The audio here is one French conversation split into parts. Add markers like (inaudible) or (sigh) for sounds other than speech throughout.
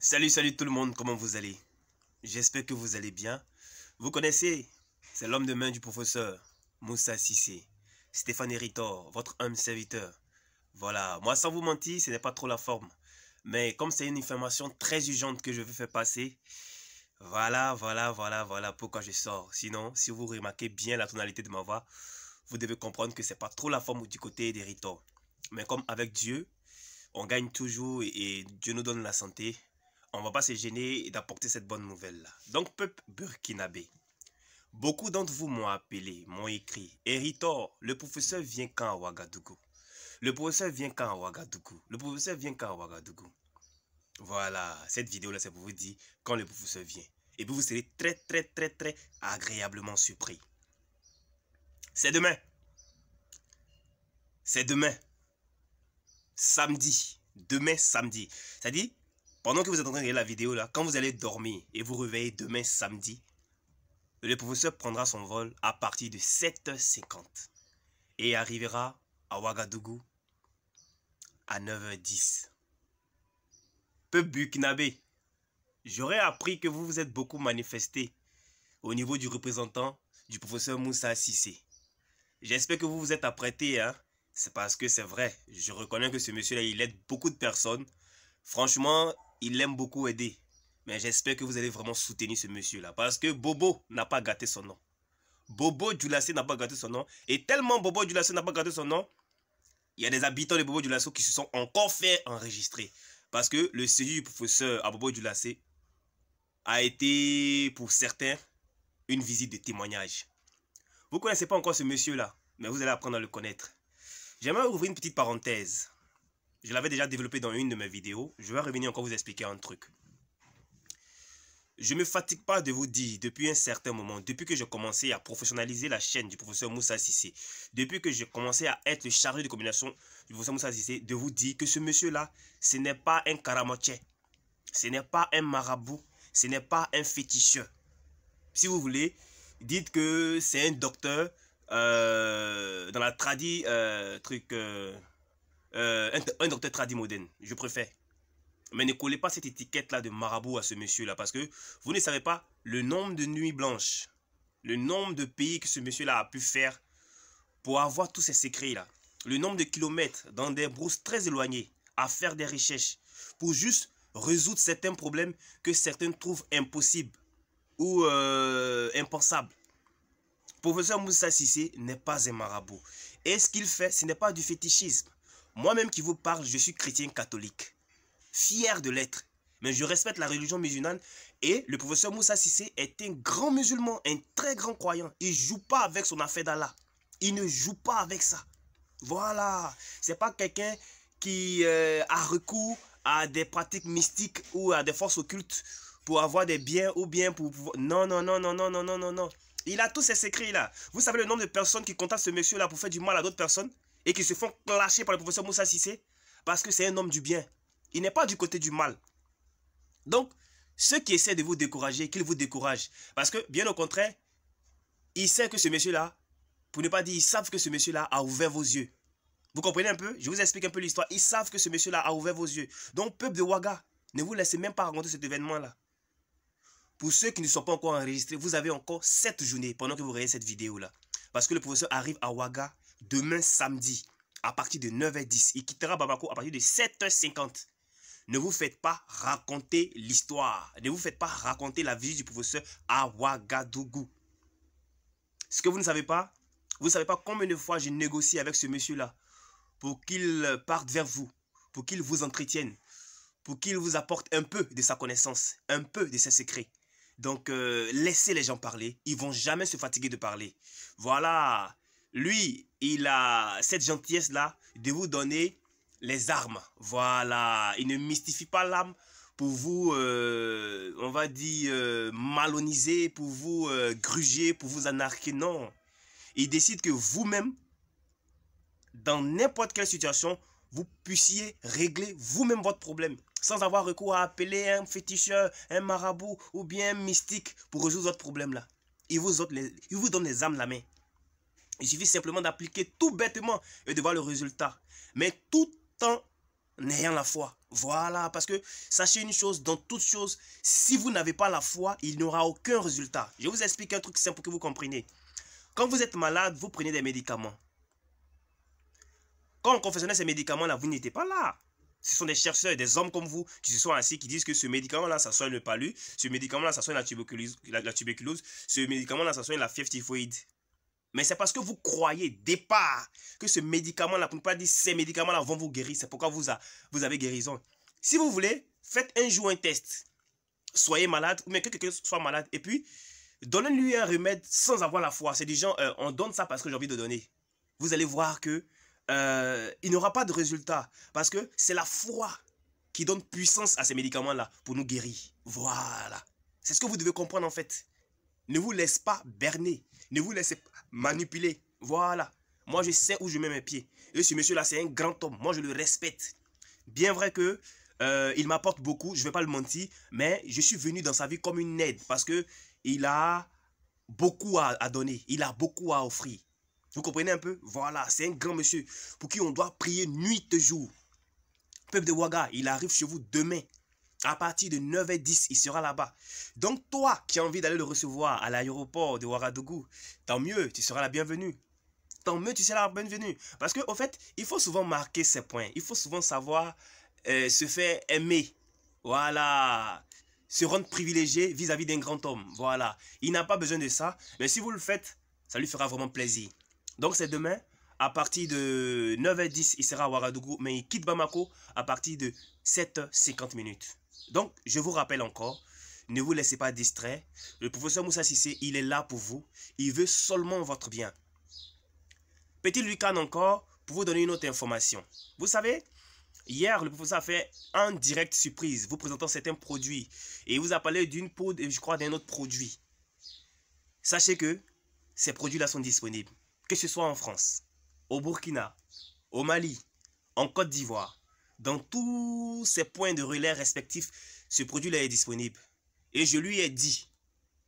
Salut, salut tout le monde, comment vous allez J'espère que vous allez bien. Vous connaissez, c'est l'homme de main du professeur Moussa Sissé, Stéphane Héritor, votre homme serviteur. Voilà, moi sans vous mentir, ce n'est pas trop la forme. Mais comme c'est une information très urgente que je veux faire passer, voilà, voilà, voilà, voilà pourquoi je sors. Sinon, si vous remarquez bien la tonalité de ma voix, vous devez comprendre que c'est pas trop la forme du côté d'Héritor. Mais comme avec Dieu, on gagne toujours et Dieu nous donne la santé, on ne va pas se gêner d'apporter cette bonne nouvelle-là. Donc, peuple burkinabé, beaucoup d'entre vous m'ont appelé, m'ont écrit. Héritor, le professeur vient quand à Ouagadougou Le professeur vient quand à Ouagadougou Le professeur vient quand à Ouagadougou Voilà, cette vidéo-là, c'est pour vous dire quand le professeur vient. Et puis, vous serez très, très, très, très agréablement surpris. C'est demain. C'est demain. Samedi. Demain, samedi. cest à pendant que vous êtes en train de regarder la vidéo là, quand vous allez dormir et vous réveillez demain samedi, le professeur prendra son vol à partir de 7h50 et arrivera à Ouagadougou à 9h10. Peu buknabe, j'aurais appris que vous vous êtes beaucoup manifesté au niveau du représentant du professeur Moussa Sissé. J'espère que vous vous êtes apprêté, hein? C'est parce que c'est vrai. Je reconnais que ce monsieur-là, il aide beaucoup de personnes. Franchement, il aime beaucoup aider. Mais j'espère que vous allez vraiment soutenir ce monsieur-là. Parce que Bobo n'a pas gâté son nom. Bobo Dulassé n'a pas gâté son nom. Et tellement Bobo Dulassé n'a pas gâté son nom, il y a des habitants de Bobo Dulassé qui se sont encore fait enregistrer. Parce que le séjour du professeur à Bobo Dulassé a été, pour certains, une visite de témoignage. Vous ne connaissez pas encore ce monsieur-là, mais vous allez apprendre à le connaître. J'aimerais ouvrir une petite parenthèse. Je l'avais déjà développé dans une de mes vidéos. Je vais revenir encore vous expliquer un truc. Je ne me fatigue pas de vous dire, depuis un certain moment, depuis que j'ai commencé à professionnaliser la chaîne du professeur Moussa Sissé, depuis que j'ai commencé à être le chargé de communication du professeur Moussa Sissé, de vous dire que ce monsieur-là, ce n'est pas un karamotier, ce n'est pas un marabout, ce n'est pas un féticheur. Si vous voulez, dites que c'est un docteur euh, dans la tradie, euh, truc... Euh, euh, un, peut docteur Tradimoden, je préfère. Mais ne collez pas cette étiquette-là de marabout à ce monsieur-là, parce que vous ne savez pas le nombre de nuits blanches, le nombre de pays que ce monsieur-là a pu faire pour avoir tous ces secrets-là, le nombre de kilomètres dans des brousses très éloignées à faire des recherches pour juste résoudre certains problèmes que certains trouvent impossibles ou euh, impensables. Professeur Moussa Sissé n'est pas un marabout. Et ce qu'il fait, ce n'est pas du fétichisme. Moi-même qui vous parle, je suis chrétien catholique. Fier de l'être. Mais je respecte la religion musulmane. Et le professeur Moussa Sissé est un grand musulman, un très grand croyant. Il joue pas avec son affaire d'Allah. Il ne joue pas avec ça. Voilà. C'est pas quelqu'un qui euh, a recours à des pratiques mystiques ou à des forces occultes pour avoir des biens ou bien pour pouvoir... Non, non, non, non, non, non, non, non, non. Il a tous ses secrets là. Vous savez le nombre de personnes qui contactent ce monsieur là pour faire du mal à d'autres personnes et qui se font clasher par le professeur Moussa Sissé parce que c'est un homme du bien. Il n'est pas du côté du mal. Donc, ceux qui essaient de vous décourager, qu'ils vous découragent. Parce que, bien au contraire, ils savent que ce monsieur-là, pour ne pas dire, ils savent que ce monsieur-là a ouvert vos yeux. Vous comprenez un peu Je vous explique un peu l'histoire. Ils savent que ce monsieur-là a ouvert vos yeux. Donc, peuple de Ouaga, ne vous laissez même pas raconter cet événement-là. Pour ceux qui ne sont pas encore enregistrés, vous avez encore 7 journées pendant que vous regardez cette vidéo-là. Parce que le professeur arrive à Ouaga demain samedi à partir de 9h10. Il quittera Babako à partir de 7h50. Ne vous faites pas raconter l'histoire. Ne vous faites pas raconter la visite du professeur à Ce que vous ne savez pas, vous ne savez pas combien de fois j'ai négocié avec ce monsieur-là pour qu'il parte vers vous, pour qu'il vous entretienne, pour qu'il vous apporte un peu de sa connaissance, un peu de ses secrets. Donc, euh, laissez les gens parler. Ils vont jamais se fatiguer de parler. Voilà lui, il a cette gentillesse-là de vous donner les armes. Voilà, il ne mystifie pas l'âme pour vous, euh, on va dire, euh, maloniser, pour vous euh, gruger, pour vous anarquer. Non, il décide que vous-même, dans n'importe quelle situation, vous puissiez régler vous-même votre problème sans avoir recours à appeler un féticheur, un marabout ou bien un mystique pour résoudre votre problème là. Il vous, donne les, il vous la main. Il suffit simplement d'appliquer tout bêtement et de voir le résultat. Mais tout en n'ayant la foi. Voilà, parce que sachez une chose, dans toute chose, si vous n'avez pas la foi, il n'y aura aucun résultat. Je vous explique un truc simple pour que vous compreniez. Quand vous êtes malade, vous prenez des médicaments. Quand on confessionnait ces médicaments-là, vous n'étiez pas là. Ce sont des chercheurs, et des hommes comme vous qui se sont assis, qui disent que ce médicament-là, ça soigne le palu, ce médicament-là, ça soigne la tuberculose, tuberculose ce médicament-là, ça soigne la fièvre typhoïde. Mais c'est parce que vous croyez, départ, que ce médicament-là, pour ne pas dire ces médicaments-là vont vous guérir. C'est pourquoi vous, avez guérison. Si vous voulez, faites un jour un test. Soyez malade, ou bien que quelqu'un soit malade. Et puis, donnez-lui un remède sans avoir la foi. C'est du genre, euh, on donne ça parce que j'ai envie de donner. Vous allez voir que euh, il n'aura pas de résultat. Parce que c'est la foi qui donne puissance à ces médicaments-là pour nous guérir. Voilà. C'est ce que vous devez comprendre en fait. Ne vous laisse pas berner. Ne vous laissez pas manipuler. Voilà. Moi, je sais où je mets mes pieds. Et ce monsieur-là, c'est un grand homme. Moi, je le respecte. Bien vrai que euh, il m'apporte beaucoup, je ne vais pas le mentir, mais je suis venu dans sa vie comme une aide parce que il a beaucoup à, à donner, il a beaucoup à offrir. Vous comprenez un peu Voilà, c'est un grand monsieur pour qui on doit prier nuit et jour. Peuple de Ouaga, il arrive chez vous demain. À partir de 9h10, il sera là-bas. Donc toi qui as envie d'aller le recevoir à l'aéroport de Ouagadougou, tant mieux, tu seras la bienvenue. Tant mieux, tu seras la bienvenue. Parce qu'au fait, il faut souvent marquer ses points. Il faut souvent savoir euh, se faire aimer. Voilà. Se rendre privilégié vis-à-vis d'un grand homme. Voilà. Il n'a pas besoin de ça. Mais si vous le faites, ça lui fera vraiment plaisir. Donc c'est demain à partir de 9h10, il sera à Ouagadougou, mais il quitte Bamako à partir de 7h50 minutes. Donc, je vous rappelle encore, ne vous laissez pas distraire. Le professeur Moussa Sissé, il est là pour vous. Il veut seulement votre bien. Petit Lucan encore, pour vous donner une autre information. Vous savez, hier, le professeur a fait un direct surprise, vous présentant certains produits. Et il vous a parlé d'une peau, je crois, d'un autre produit. Sachez que ces produits-là sont disponibles. Que ce soit en France, au Burkina, au Mali, en Côte d'Ivoire dans tous ces points de relais respectifs, ce produit-là est disponible. Et je lui ai dit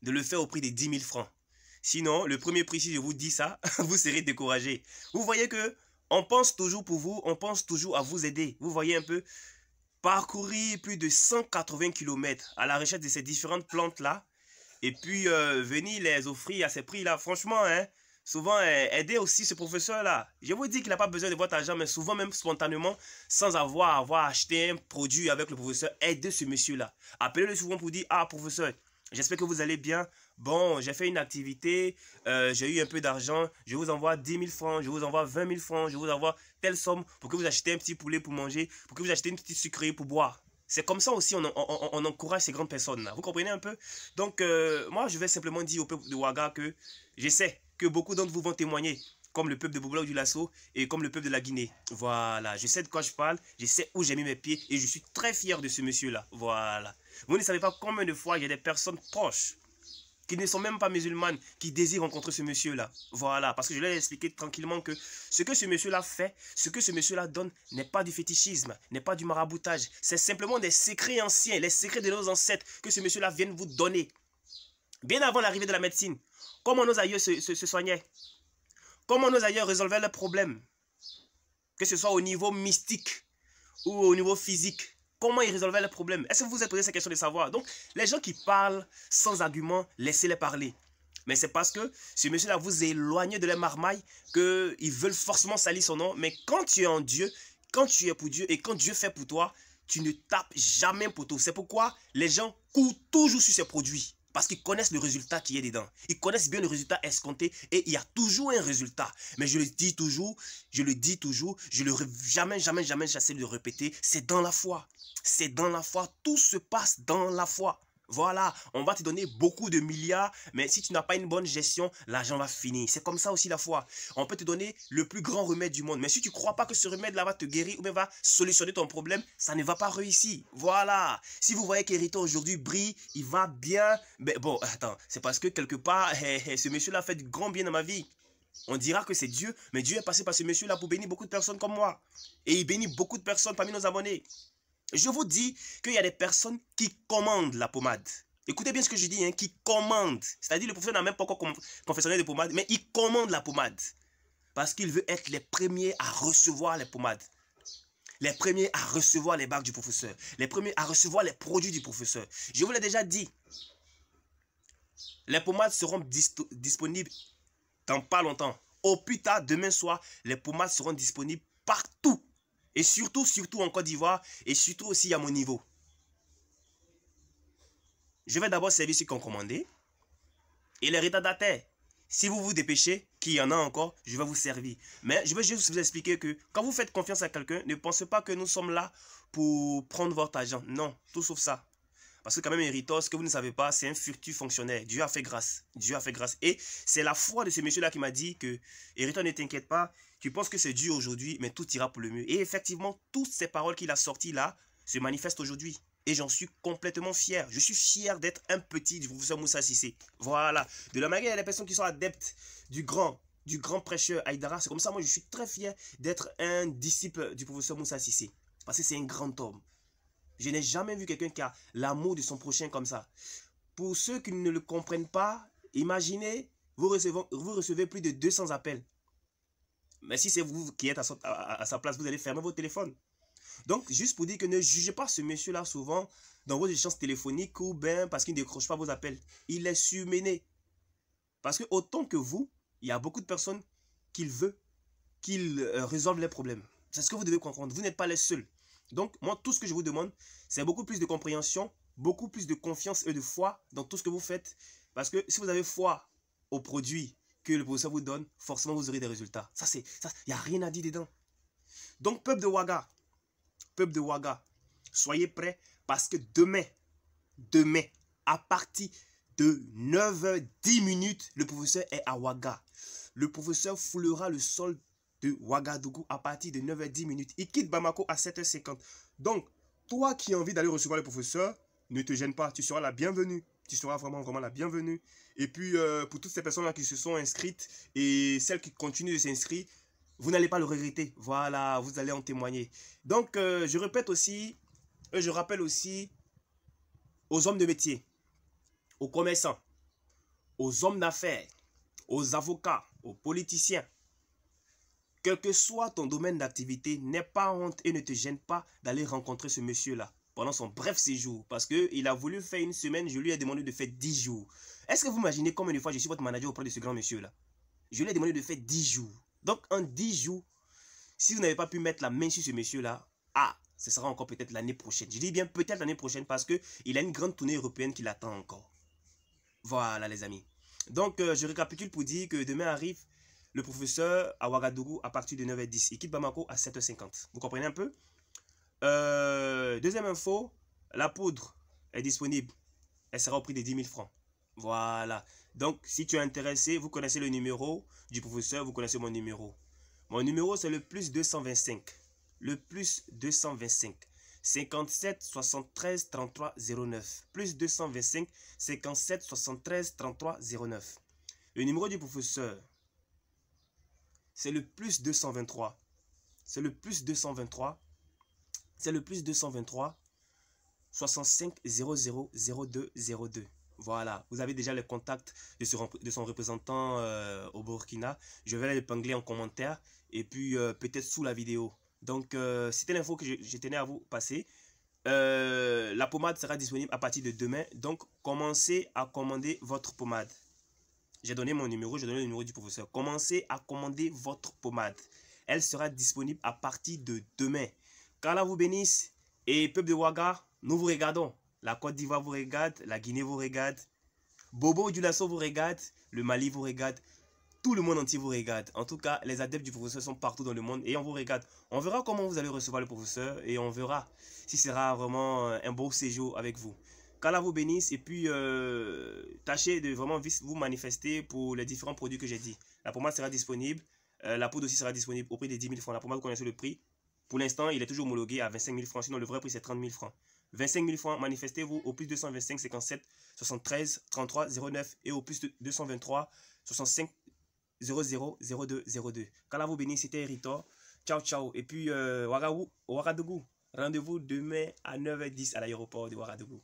de le faire au prix de 10 000 francs. Sinon, le premier prix, si je vous dis ça, (laughs) vous serez découragé. Vous voyez que on pense toujours pour vous, on pense toujours à vous aider. Vous voyez un peu, parcourir plus de 180 km à la recherche de ces différentes plantes-là, et puis euh, venir les offrir à ces prix-là, franchement, hein, souvent euh, aider aussi ce professeur-là. Je vous dis qu'il n'a pas besoin de votre argent, mais souvent même spontanément, sans avoir, avoir acheté un produit avec le professeur, aidez ce monsieur-là. Appelez-le souvent pour dire, ah professeur, j'espère que vous allez bien. Bon, j'ai fait une activité, euh, j'ai eu un peu d'argent, je vous envoie 10 000 francs, je vous envoie 20 000 francs, je vous envoie telle somme pour que vous achetez un petit poulet pour manger, pour que vous achetez une petite sucrerie pour boire. C'est comme ça aussi on, encourage ces grandes personnes-là. Vous comprenez un peu Donc, euh, moi, je vais simplement dire au peuple de Ouaga que j'essaie que beaucoup d'entre vous vont témoigner, comme le peuple de Bouboula du Lasso et comme le peuple de la Guinée. Voilà, je sais de quoi je parle, je sais où j'ai mis mes pieds et je suis très fier de ce monsieur-là. Voilà. Vous ne savez pas combien de fois il y a des personnes proches qui ne sont même pas musulmanes, qui désirent rencontrer ce monsieur-là. Voilà, parce que je leur ai expliqué tranquillement que ce que ce monsieur-là fait, ce que ce monsieur-là donne, n'est pas du fétichisme, n'est pas du maraboutage. C'est simplement des secrets anciens, les secrets de nos ancêtres que ce monsieur-là vient vous donner. Bien avant l'arrivée de la médecine, Comment nos aïeux se, soignaient Comment nos aïeux résolvaient leurs problèmes Que ce soit au niveau mystique ou au niveau physique. Comment ils résolvaient leurs problèmes Est-ce que vous vous êtes posé cette question de savoir Donc, les gens qui parlent sans argument, laissez-les parler. Mais c'est parce que ce monsieur-là vous éloigne de la marmaille qu'ils veulent forcément salir son nom. Mais quand tu es en Dieu, quand tu es pour Dieu et quand Dieu fait pour toi, tu ne tapes jamais pour poteau. C'est pourquoi les gens courent toujours sur ces produits. Parce qu'ils connaissent le résultat qui est dedans. Ils connaissent bien le résultat escompté et il y a toujours un résultat. Mais je le dis toujours, je le dis toujours, je le jamais, jamais, jamais j'essaie de le répéter. C'est dans la foi. C'est dans la foi. Tout se passe dans la foi. Voilà, on va te donner beaucoup de milliards, mais si tu n'as pas une bonne gestion, l'argent va finir. C'est comme ça aussi la foi. On peut te donner le plus grand remède du monde, mais si tu ne crois pas que ce remède-là va te guérir ou bien va solutionner ton problème, ça ne va pas réussir. Voilà. Si vous voyez qu'Hériton aujourd'hui brille, il va bien, mais bon, attends, c'est parce que quelque part, (laughs) eh, eh, ce monsieur-là fait du grand bien dans ma vie. On dira que c'est Dieu, mais Dieu est passé par ce monsieur-là pour bénir beaucoup de personnes comme moi. Et il bénit beaucoup de personnes parmi nos abonnés. Je vous dis qu'il y a des personnes qui commandent la pommade. Écoutez bien ce que je dis, hein, qui commandent. C'est-à-dire le professeur n'a même pas encore confessionné de pommade, mais il commande la pommade. Parce qu'il veut être les premiers à recevoir les pommades. Les premiers à recevoir les bagues du professeur. Les premiers à recevoir les produits du professeur. Je vous l'ai déjà dit. Les pommades seront disponibles dans pas longtemps. Au plus tard, demain soir, les pommades seront disponibles partout et surtout, surtout en Côte d'Ivoire, et surtout aussi à mon niveau. Je vais d'abord servir ceux qui ont commandé. Et les retardataires, si vous vous dépêchez, qu'il y en a encore, je vais vous servir. Mais je vais juste vous expliquer que quand vous faites confiance à quelqu'un, ne pensez pas que nous sommes là pour prendre votre argent. Non, tout sauf ça. Parce que quand même, Héritos, ce que vous ne savez pas, c'est un furtif fonctionnaire. Dieu a fait grâce. Dieu a fait grâce. Et c'est la foi de ce monsieur-là qui m'a dit que, Héritos, ne t'inquiète pas, tu penses que c'est Dieu aujourd'hui, mais tout ira pour le mieux. Et effectivement, toutes ces paroles qu'il a sorties là se manifestent aujourd'hui. Et j'en suis complètement fier. Je suis fier d'être un petit du professeur Moussa Sissé. Voilà. De la manière, il y a des personnes qui sont adeptes du grand, du grand prêcheur Aïdara. C'est comme ça, moi, je suis très fier d'être un disciple du professeur Moussa Sissé. Parce que c'est un grand homme. Je n'ai jamais vu quelqu'un qui a l'amour de son prochain comme ça. Pour ceux qui ne le comprennent pas, imaginez, vous recevez, plus de 200 appels. Mais si c'est vous qui êtes à, sa place, vous allez fermer vos téléphones. Donc, juste pour dire que ne jugez pas ce monsieur-là souvent dans vos échanges téléphoniques ou bien parce qu'il ne décroche pas vos appels. Il est surmené. Parce que autant que vous, il y a beaucoup de personnes qu'il veut qu'il euh, résolve les problèmes. C'est ce que vous devez comprendre. Vous n'êtes pas les seuls. Donc, moi, tout ce que je vous demande, c'est beaucoup plus de compréhension, beaucoup plus de confiance et de foi dans tout ce que vous faites. Parce que si vous avez foi au produit que le professeur vous donne, forcément, vous aurez des résultats. Ça, c'est, il n'y a rien à dire dedans. Donc, peuple de Ouaga, peuple de Ouaga, soyez prêts parce que demain, demain, à partir de 9h10 minutes, le professeur est à Ouaga. Le professeur foulera le sol de Ouagadougou à partir de 9h10 minutes. Il quitte Bamako à 7h50. Donc, toi qui as envie d'aller recevoir le professeur, ne te gêne pas, tu seras la bienvenue. Tu seras vraiment, vraiment la bienvenue. Et puis, euh, pour toutes ces personnes-là qui se sont inscrites et celles qui continuent de s'inscrire, vous n'allez pas le regretter. Voilà, vous allez en témoigner. Donc, euh, je répète aussi, euh, je rappelle aussi aux hommes de métier, aux commerçants, aux hommes d'affaires, aux avocats, aux politiciens, quel que soit ton domaine d'activité, n'aie pas honte et ne te gêne pas d'aller rencontrer ce monsieur-là pendant son bref séjour. Parce qu'il a voulu faire une semaine, je lui ai demandé de faire 10 jours. Est-ce que vous imaginez combien de fois je suis votre manager auprès de ce grand monsieur-là Je lui ai demandé de faire 10 jours. Donc en 10 jours, si vous n'avez pas pu mettre la main sur ce monsieur-là, ah, ce sera encore peut-être l'année prochaine. Je dis bien peut-être l'année prochaine parce qu'il a une grande tournée européenne qui l'attend encore. Voilà les amis. Donc, euh, je récapitule pour dire que demain arrive le professeur à Ouagadougou à partir de 9h10. Il quitte Bamako à 7h50. Vous comprenez un peu euh, Deuxième info, la poudre est disponible. Elle sera au prix de 10 000 francs. Voilà. Donc, si tu es intéressé, vous connaissez le numéro du professeur, vous connaissez mon numéro. Mon numéro, c'est le plus 225. Le plus 225. 57 73 33 09. Plus 225 57 73 33 09. Le numéro du professeur c'est le plus 223. C'est le plus 223. C'est le plus 223. 65 00 Voilà, vous avez déjà le contact de son, de son représentant euh, au Burkina. Je vais l'épingler en commentaire et puis euh, peut-être sous la vidéo. Donc, euh, c'était l'info que je, tenais à vous passer. la pommade sera disponible à partir de demain. Donc, commencez à commander votre pommade. J'ai donné mon numéro, j'ai donné le numéro du professeur. Commencez à commander votre pommade. Elle sera disponible à partir de demain. Kala vous bénisse. Et peuple de Ouaga, nous vous regardons. La Côte d'Ivoire vous regarde, la Guinée vous regarde, Bobo du Lasso vous regarde, le Mali vous regarde, tout le monde entier vous regarde. En tout cas, les adeptes du professeur sont partout dans le monde et on vous regarde. On verra comment vous allez recevoir le professeur et on verra si ce sera vraiment euh, un beau séjour avec vous qu'Allah vous bénisse et puis euh, tâchez de vraiment vous manifester pour les différents produits que j'ai dit. La pommade sera disponible, euh, la poudre aussi sera disponible au prix des 10 000 francs. La pommade, vous connaissez le prix. Pour l'instant, il est toujours homologué à 25 000 francs, sinon le vrai prix c'est 30 000 francs. 25 000 francs, manifestez-vous au plus 225 57 73 33 09 et au plus 223 65 00 02 02. Qu'Allah vous bénisse, c'était Eritor. Ciao, ciao. Et puis, euh, Rendez-vous demain à 9h10 à l'aéroport de Ouagadougou.